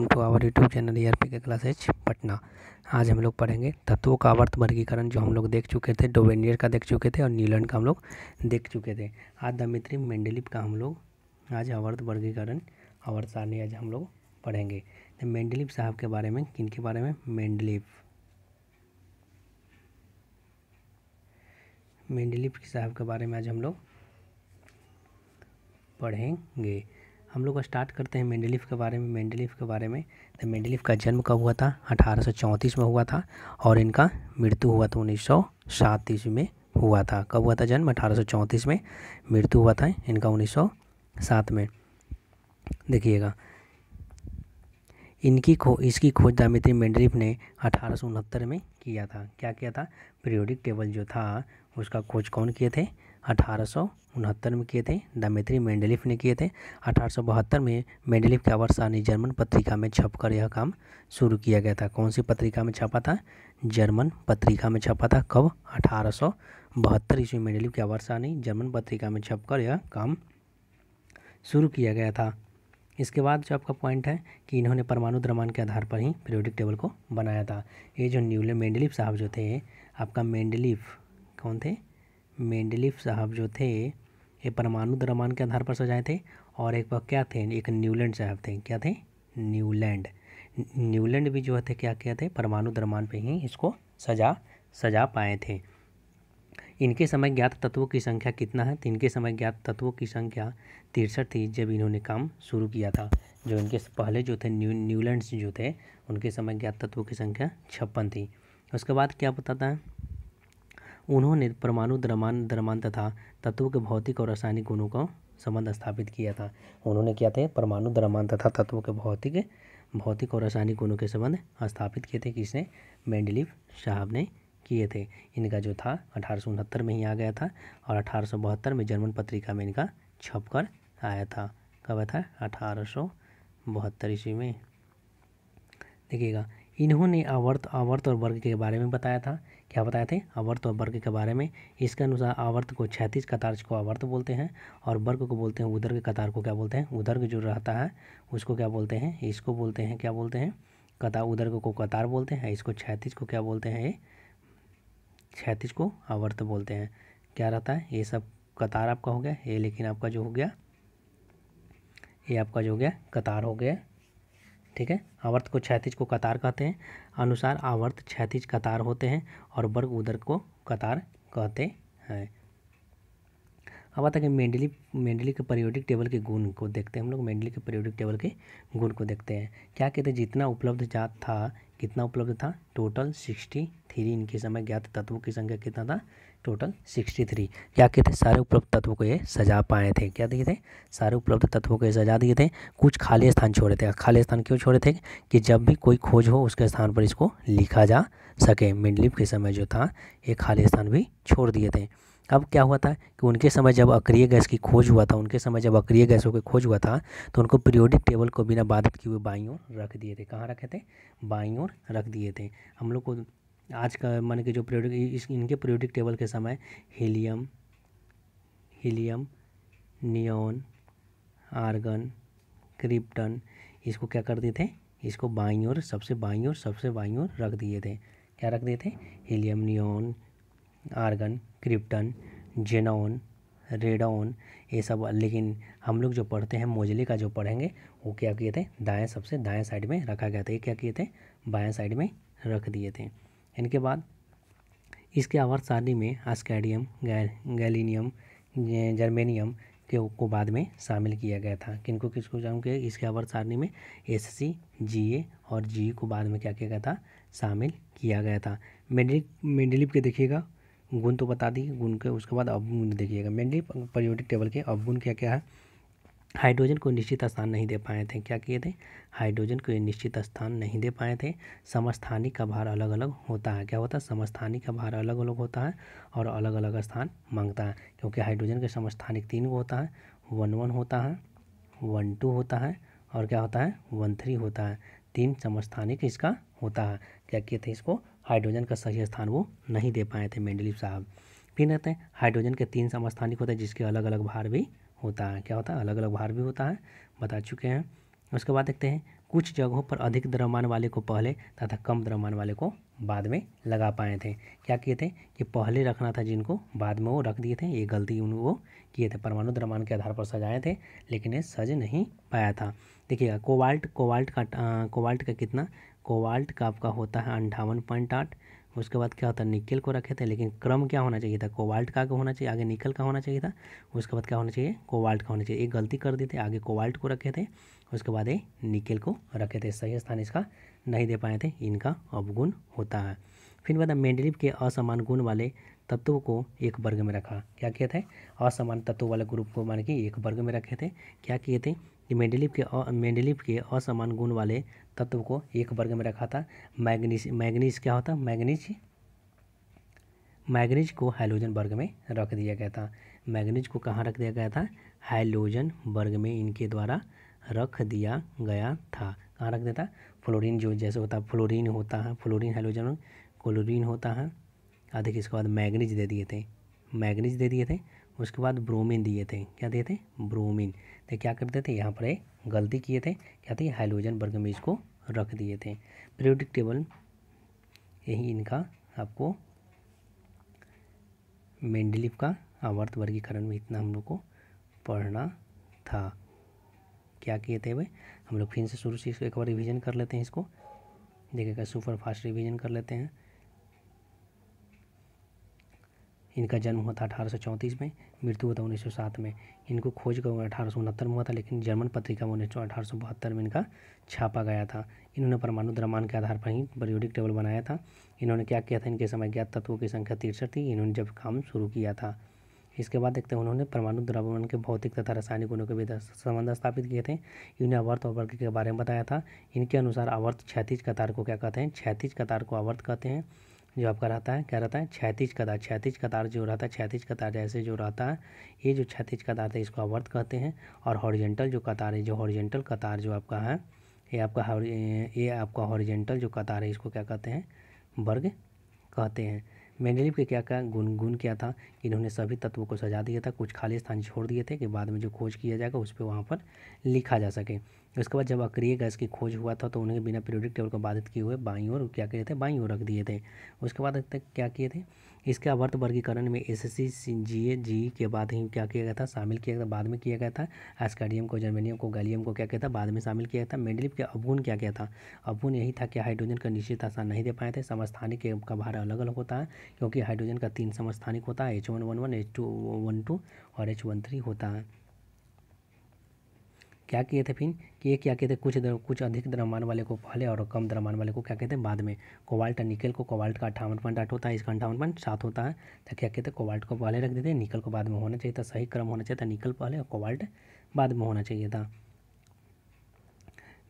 welcome to our YouTube channel E R P के classes Patna आज हम लोग पढ़ेंगे तत्वों का अवर्त वर्गीकरण जो हम लोग देख चुके थे डोवेनियर का देख चुके थे और न्यूलैंड का हम लोग देख चुके थे आज दमित्री मेंडलिप का हम लोग आज अवर्त वर्गीकरण अवर्त सारणी आज हम लोग पढ़ेंगे तो मेंडलिप साहब के बारे में किन के बारे में मेंडलिप मेंडलिप साहब के बारे में आज हम लोग पढ़ेंगे हम लोग स्टार्ट करते हैं मेंडलीफ के बारे में मेंडलीफ के बारे में तो मेंडलीफ का जन्म कब हुआ था अठारह में हुआ था और इनका मृत्यु हुआ था उन्नीस ईस्वी में हुआ था कब हुआ था जन्म अठारह में मृत्यु हुआ था इनका उन्नीस में देखिएगा इनकी खो इसकी खोज दामित्री मेंडलिफ ने अठारह में किया था क्या किया था पीरियोडिक टेबल जो था उसका खोज कौन किए थे अठारह में किए थे दमित्री मेंडलिफ ने किए थे अठारह में मेंडलिफ की अवरसानी जर्मन पत्रिका में छपकर यह काम शुरू किया गया था कौन सी पत्रिका में छपा था जर्मन पत्रिका में छपा था कब अठारह ईस्वी मेंडलिफ की अवरसानी जर्मन पत्रिका में छपकर यह काम शुरू किया गया था इसके बाद जो आपका पॉइंट है कि इन्होंने परमाणु द्रमान के आधार पर ही पीरियोडिक टेबल को बनाया था ये जो न्यूले मेंडलिफ साहब जो थे आपका मेंडलिफ कौन थे मेंडलिफ साहब जो थे ये परमाणु द्रमान के आधार पर सजाए थे और एक वह क्या थे एक न्यूलैंड साहब थे क्या थे न्यूलैंड न्यूलैंड भी जो थे क्या किया थे परमाणु द्रमान पे ही इसको सजा सजा पाए थे इनके समय ज्ञात तत्वों की संख्या कितना है तो इनके समय ज्ञात तत्वों की संख्या तिरसठ थी जब इन्होंने काम शुरू किया था जो इनके पहले जो थे न्यू न्यूलैंड जो थे उनके समय ज्ञात तत्वों की संख्या छप्पन थी उसके बाद क्या बताता है उन्होंने परमाणु द्रमान द्रमान तथा तत्व के भौतिक और रासायनिक गुणों का संबंध स्थापित किया था उन्होंने क्या थे परमाणु द्रमान तथा तत्व के भौतिक भौतिक और रासायनिक गुणों के संबंध स्थापित किए थे किसने मेंडलिव साहब ने किए थे इनका जो था अठारह में ही आ गया था और अठारह में जर्मन पत्रिका में इनका छप कर आया था कब आया था अठारह ईस्वी में देखिएगा इन्होंने आवर्त आवर्त और वर्ग के बारे में बताया था क्या बताए थे आवर्त और वर्ग के बारे में इसके अनुसार आवर्त को क्षैतिज कतार को आवर्त बोलते हैं और वर्ग को बोलते हैं उदर्ग कतार को क्या बोलते हैं उदर्ग जो रहता है उसको क्या बोलते हैं इसको बोलते हैं क्या बोलते हैं कतार उधर को कतार बोलते हैं इसको क्षैतिज को क्या बोलते हैं ये क्षैतिज को आवर्त बोलते हैं क्या रहता है ये सब कतार आपका हो गया ये लेकिन आपका जो हो गया ये आपका जो हो गया कतार हो गया ठीक है आवर्त को क्षैतिज को कतार कहते हैं अनुसार आवर्त क्षैतिज कतार होते हैं और वर्ग उदर को कतार कहते हैं अब आता है मेंडली मेंडली के पीरियोडिक टेबल के गुण को देखते हैं हम लोग मेंडली के पीरियोडिक टेबल के गुण को देखते हैं क्या कहते हैं जितना उपलब्ध जात था कितना उपलब्ध था टोटल सिक्सटी थ्री इनके समय ज्ञात तत्वों की संख्या कितना था टोटल सिक्सटी थ्री क्या कहते थे सारे उपलब्ध तत्वों को ये सजा पाए थे क्या दिए थे सारे उपलब्ध तत्वों को ये सजा दिए थे कुछ खाली स्थान छोड़े थे खाली स्थान क्यों छोड़े थे कि जब भी कोई खोज हो उसके स्थान पर इसको लिखा जा सके मिंडलिप के समय जो था ये खाली स्थान भी छोड़ दिए थे अब क्या हुआ था कि उनके समय जब अक्रिय गैस की खोज हुआ था उनके समय जब अक्रिय गैसों की खोज हुआ था तो उनको पीरियोडिक टेबल को बिना बाधित किए हुए बाई ओर रख दिए थे कहाँ रखे थे बाई ओर रख दिए थे हम लोग को आज का मान के जो प्रियोडिक इस इनके प्रयोडिक टेबल के समय helium helium neon argon krypton इसको क्या कर दिए थे इसको बाई और सबसे बाई और सबसे बाई और रख दिए थे क्या रख दिए थे helium neon argon krypton xenon radon ये सब लेकिन हम लोग जो पढ़ते हैं मोजली का जो पढ़ेंगे वो क्या किए थे दाएं सबसे दाएं साइड में रखा गया था ये क्या किए थे बाएं साइड में रख दिए थे इनके बाद इसके आवर्त सारणी में आस्कैडियम गैलिनियम जर्मेनियम के को बाद में शामिल किया गया था किनको किसको जाऊँ के इसके आवर्त सारणी में एस सी जी ए और जी को बाद में क्या किया गया था शामिल किया गया था मेडलिप मेडलिप के देखिएगा गुण तो बता दी गुण के उसके बाद अवगुण देखिएगा मेडलिप पर्योटिक टेबल के अवगुण क्या क्या है हाइड्रोजन को निश्चित स्थान नहीं दे पाए थे क्या किए थे हाइड्रोजन को निश्चित स्थान नहीं दे पाए थे समस्थानिक का भार अलग अलग होता है क्या होता है समस्थानिक का भार अलग अलग होता है और अलग अलग स्थान मांगता है क्योंकि हाइड्रोजन के समस्थानिक तीन गो होता है वन वन होता है वन टू होता है और क्या होता है वन थ्री होता है तीन समस्थानिक इसका होता है क्या किए थे इसको हाइड्रोजन का सही स्थान वो नहीं दे पाए थे मेंडलिव साहब फिर रहते हैं हाइड्रोजन के तीन समस्थानिक होते हैं जिसके अलग अलग भार भी होता है क्या होता है अलग अलग भार भी होता है बता चुके हैं उसके बाद देखते हैं कुछ जगहों पर अधिक द्रव्यमान वाले को पहले तथा कम द्रव्यमान वाले को बाद में लगा पाए थे क्या किए थे कि पहले रखना था जिनको बाद में वो रख दिए थे ये गलती उन वो किए थे परमाणु द्रव्यमान के आधार पर सजाए थे लेकिन ये सज नहीं पाया था देखिएगा कोवाल्ट कोवाल्ट का कोवाल्ट का कितना कोवाल्ट का आपका होता है अंठावन पॉइंट आठ उसके बाद क्या होता है निकल को रखे थे लेकिन क्रम क्या होना चाहिए था कोवाल्ट का होना चाहिए आगे निकल का होना चाहिए था उसके बाद क्या होना चाहिए कोवाल्ट का होना चाहिए एक गलती कर दी थे आगे कोवाल्ट को रखे थे उसके बाद ये निकल को रखे थे सही स्थान इसका नहीं दे पाए थे इनका अवगुण होता है फिर बता मेंडलिप के असमान गुण वाले तत्व को एक वर्ग में रखा क्या किया था असमान तत्व वाले ग्रुप को मान के एक वर्ग में रखे थे क्या किए थे कि मेंडलिप के मेंडलिप के असमान गुण वाले तत्व को एक वर्ग में रखा था मैग्नीज मैग्नीज क्या होता मैग्नीज मैग्नीज को हाइलोजन वर्ग में रख दिया गया था मैग्नीज को कहाँ रख दिया गया था हाइलोजन वर्ग में इनके द्वारा रख दिया गया था कहाँ रख दिया था फ्लोरीन जो जैसे होता है फ्लोरीन होता है फ्लोरीन हाइलोजन क्लोरीन होता है और देखिए इसके बाद मैग्नीज दे दिए थे मैग्नीज दे दिए थे उसके बाद ब्रोमीन दिए थे क्या दिए थे ब्रोमीन तो क्या करते थे यहाँ पर एक गलती किए थे क्या थे हाइड्रोजन वर्ग में इसको रख दिए थे पीरियोडिक टेबल यही इनका आपको मेंडलिफ का आवर्त वर्गीकरण में इतना हम लोग को पढ़ना था क्या किए थे भाई हम लोग फिर से शुरू से इसको एक बार रिवीजन कर लेते हैं इसको देखिएगा सुपर फास्ट रिवीजन कर लेते हैं इनका जन्म हुआ था अठारह में मृत्यु हुआ था उन्नीस में इनको खोज कर अठारह सौ उनहत्तर में हुआ था लेकिन जर्मन पत्रिका में उन्नीस अठारह में इनका छापा गया था इन्होंने परमाणु द्रमान के आधार पर ही पीरियोडिक टेबल बनाया था इन्होंने क्या किया था इनके समय ज्ञात तत्वों की संख्या तिरसठ थी इन्होंने जब काम शुरू किया था इसके बाद देखते हैं उन्होंने परमाणु द्रव्यमान के भौतिक तथा रासायनिक गुणों के भी संबंध स्थापित किए थे इन्हें अवर्त और वर्ग के बारे में बताया था इनके अनुसार अवर्त क्षैतिज कतार को क्या कहते हैं क्षैतिज कतार को अवर्त कहते हैं जो आपका रहता है क्या रहता है क्षैतिज कतार क्षैतिज कतार जो रहता है क्षैतिज कतार जैसे जो रहता है ये जो क्षैतिज कतार है इसको अवर्त कहते हैं और हॉरिजेंटल जो कतार है जो हॉरिजेंटल कतार जो आपका है ये आपका ये आपका हॉरिजेंटल जो कतार है इसको क्या कहते हैं वर्ग कहते हैं मेंडेलिव के क्या क्या गुण गुण क्या था इन्होंने सभी तत्वों को सजा दिया था कुछ खाली स्थान छोड़ दिए थे कि बाद में जो खोज किया जाएगा उस पर वहाँ पर लिखा जा सके उसके बाद जब अक्रिय गैस की खोज हुआ था तो उन्हें बिना पीरियोडिक टेबल को बाधित किए हुए बाई और क्या किए थे बाई और रख दिए थे उसके बाद तक क्या किए थे इसके अवर्त वर्गीकरण में एस एस सी जी ए जी के बाद ही क्या किया गया था शामिल किया गया बाद में किया गया था एस्काडियम को जर्मेनियम को गैलियम को क्या किया था बाद में शामिल किया गया था मेडलिप के अवगुण क्या किया था अवगुण यही था कि हाइड्रोजन का निश्चित आसान नहीं दे पाए थे समस्थानिक का भार अलग अलग होता है क्योंकि हाइड्रोजन का तीन समस्थानिक होता है H one one one H two one two और एच वन थ्री होता है क्या किए थे फिर कि ये क्या कहते हैं कुछ दर, कुछ अधिक द्रव्यमान वाले को पहले और कम द्रव्यमान वाले को क्या कहते हैं बाद में कोवाल्ट निकल को कोवाल्ट का अठावन पॉइंट आठ होता है इसका अंठावन पॉइंट सात होता है तो क्या कहते हैं कोवाल्ट को पहले रख देते हैं निकल को बाद में होना चाहिए था सही क्रम होना चाहिए था निकल पहले और कोवाल्ट बाद में होना चाहिए था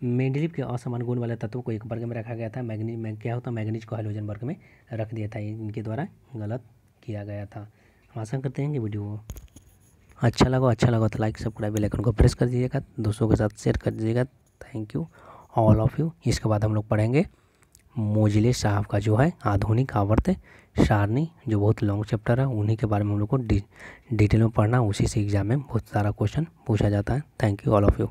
मेडलिप के असमान गुण वाले तत्व को एक वर्ग में रखा गया था मैग्नीज में क्या होता मैग्नीज को हाइड्रोजन वर्ग में रख दिया था इनके द्वारा गलत किया गया था हम आशा करते हैं कि वीडियो अच्छा लगा अच्छा लगा तो लाइक सब्सक्राइब आइकन को प्रेस कर दीजिएगा दोस्तों के साथ शेयर कर दीजिएगा thank you all of you इसके बाद हम लोग पढ़ेंगे मोजिले साहब का जो है आधुनिक आवर्त सारणी जो बहुत लॉन्ग चैप्टर है उन्हीं के बारे में हम लोग को डिटेल में पढ़ना उसी से एग्जाम में बहुत सारा क्वेश्चन पूछा जाता है thank you all of you